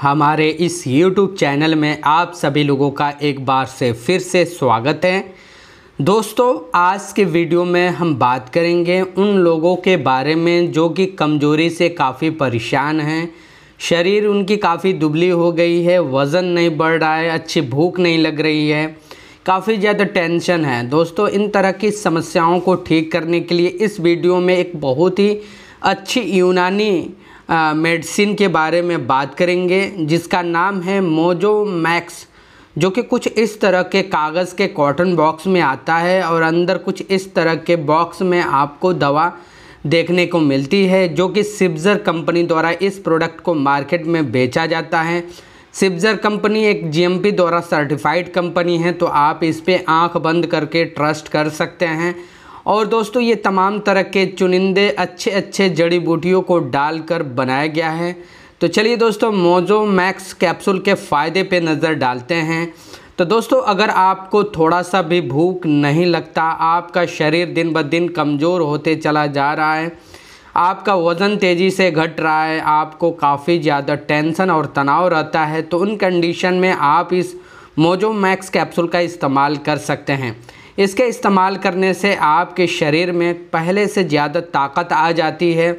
हमारे इस YouTube channel में आप सभी लोगों का एक बार से फिर से स्वागत है दोस्तों आज के वीडियो में हम बात करेंगे उन लोगों के बारे में जो कि कमज़ोरी से काफ़ी परेशान हैं शरीर उनकी काफ़ी दुबली हो गई है वज़न नहीं बढ़ रहा है अच्छी भूख नहीं लग रही है काफ़ी ज़्यादा टेंशन है दोस्तों इन तरह की समस्याओं को ठीक करने के लिए इस वीडियो में एक बहुत ही अच्छी यूनानी मेडिसिन के बारे में बात करेंगे जिसका नाम है मोजो मैक्स जो कि कुछ इस तरह के कागज़ के कॉटन बॉक्स में आता है और अंदर कुछ इस तरह के बॉक्स में आपको दवा देखने को मिलती है जो कि सिब्जर कंपनी द्वारा इस प्रोडक्ट को मार्केट में बेचा जाता है सिब्जर कंपनी एक जीएमपी द्वारा सर्टिफाइड कंपनी है तो आप इस पर आँख बंद करके ट्रस्ट कर सकते हैं और दोस्तों ये तमाम तरह के चुनिंदे अच्छे अच्छे जड़ी बूटियों को डालकर बनाया गया है तो चलिए दोस्तों मोजो मैक्स कैप्सूल के फ़ायदे पे नज़र डालते हैं तो दोस्तों अगर आपको थोड़ा सा भी भूख नहीं लगता आपका शरीर दिन ब दिन कमज़ोर होते चला जा रहा है आपका वज़न तेज़ी से घट रहा है आपको काफ़ी ज़्यादा टेंशन और तनाव रहता है तो उन कंडीशन में आप इस मोजो मैक्स कैप्सूल का इस्तेमाल कर सकते हैं इसके इस्तेमाल करने से आपके शरीर में पहले से ज़्यादा ताकत आ जाती है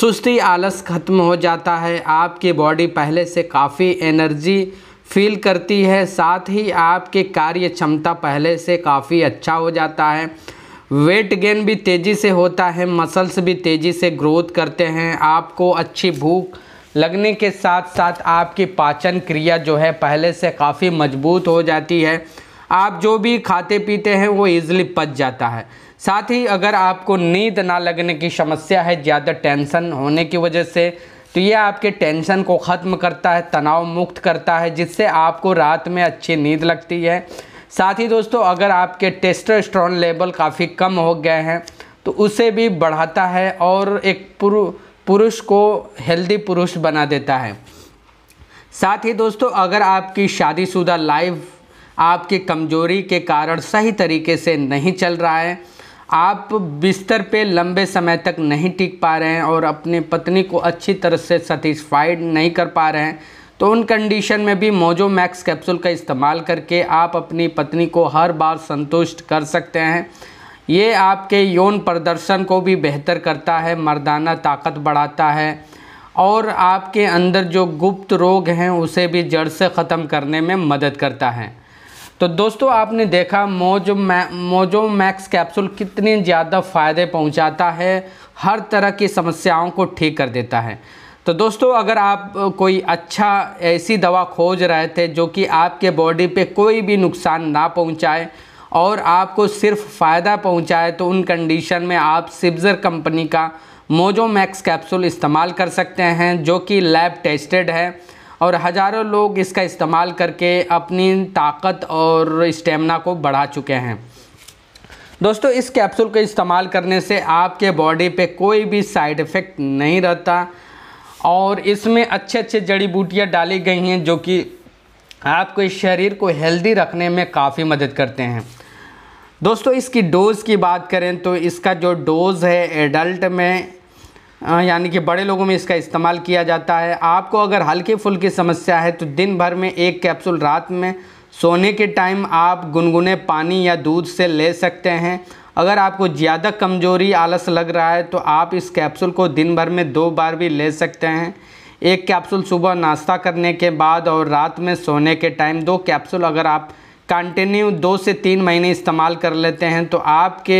सुस्ती आलस ख़त्म हो जाता है आपकी बॉडी पहले से काफ़ी एनर्जी फील करती है साथ ही आपकी कार्य क्षमता पहले से काफ़ी अच्छा हो जाता है वेट गेन भी तेज़ी से होता है मसल्स भी तेज़ी से ग्रोथ करते हैं आपको अच्छी भूख लगने के साथ साथ आपकी पाचन क्रिया जो है पहले से काफ़ी मजबूत हो जाती है आप जो भी खाते पीते हैं वो ईज़िली पच जाता है साथ ही अगर आपको नींद ना लगने की समस्या है ज़्यादा टेंशन होने की वजह से तो ये आपके टेंशन को ख़त्म करता है तनाव मुक्त करता है जिससे आपको रात में अच्छी नींद लगती है साथ ही दोस्तों अगर आपके टेस्टोस्टेरोन लेवल काफ़ी कम हो गए हैं तो उसे भी बढ़ाता है और एक पुरुष को हेल्दी पुरुष बना देता है साथ ही दोस्तों अगर आपकी शादीशुदा लाइफ आपकी कमजोरी के कारण सही तरीके से नहीं चल रहा है आप बिस्तर पे लंबे समय तक नहीं टिक पा रहे हैं और अपनी पत्नी को अच्छी तरह से सेटिस्फाइड नहीं कर पा रहे हैं तो उन कंडीशन में भी मोजो मैक्स कैप्सूल का इस्तेमाल करके आप अपनी पत्नी को हर बार संतुष्ट कर सकते हैं ये आपके यौन प्रदर्शन को भी बेहतर करता है मर्दाना ताकत बढ़ाता है और आपके अंदर जो गुप्त रोग हैं उसे भी जड़ से ख़त्म करने में मदद करता है तो दोस्तों आपने देखा मोजो मै, मोजो मैक्स कैप्सूल कितने ज़्यादा फ़ायदे पहुंचाता है हर तरह की समस्याओं को ठीक कर देता है तो दोस्तों अगर आप कोई अच्छा ऐसी दवा खोज रहे थे जो कि आपके बॉडी पे कोई भी नुकसान ना पहुंचाए और आपको सिर्फ फ़ायदा पहुंचाए तो उन कंडीशन में आप सिब्जर कंपनी का मोजो मैक्स कैप्सूल इस्तेमाल कर सकते हैं जो कि लैब टेस्टेड है और हज़ारों लोग इसका इस्तेमाल करके अपनी ताकत और स्टेमिना को बढ़ा चुके हैं दोस्तों इस कैप्सूल का इस्तेमाल करने से आपके बॉडी पे कोई भी साइड इफ़ेक्ट नहीं रहता और इसमें अच्छे अच्छे जड़ी बूटियाँ डाली गई हैं जो कि आपको इस शरीर को हेल्दी रखने में काफ़ी मदद करते हैं दोस्तों इसकी डोज़ की बात करें तो इसका जो डोज़ है एडल्ट में यानी कि बड़े लोगों में इसका इस्तेमाल किया जाता है आपको अगर हल्के फुल्के समस्या है तो दिन भर में एक कैप्सूल रात में सोने के टाइम आप गुनगुने पानी या दूध से ले सकते हैं अगर आपको ज़्यादा कमजोरी आलस लग रहा है तो आप इस कैप्सूल को दिन भर में दो बार भी ले सकते हैं एक कैप्सूल सुबह नाश्ता करने के बाद और रात में सोने के टाइम दो कैप्सूल अगर आप कंटिन्यू दो से तीन महीने इस्तेमाल कर लेते हैं तो आपके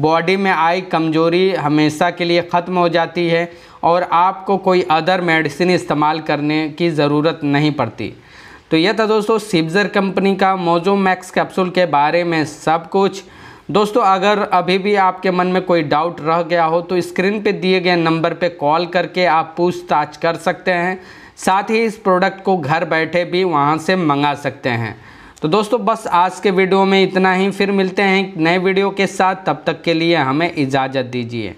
बॉडी में आई कमज़ोरी हमेशा के लिए ख़त्म हो जाती है और आपको कोई अदर मेडिसिन इस्तेमाल करने की ज़रूरत नहीं पड़ती तो यह था दोस्तों सिब्जर कंपनी का मोजो मैक्स कैप्सूल के बारे में सब कुछ दोस्तों अगर अभी भी आपके मन में कोई डाउट रह गया हो तो स्क्रीन पे दिए गए नंबर पे कॉल करके आप पूछताछ कर सकते हैं साथ ही इस प्रोडक्ट को घर बैठे भी वहाँ से मंगा सकते हैं तो दोस्तों बस आज के वीडियो में इतना ही फिर मिलते हैं नए वीडियो के साथ तब तक के लिए हमें इजाज़त दीजिए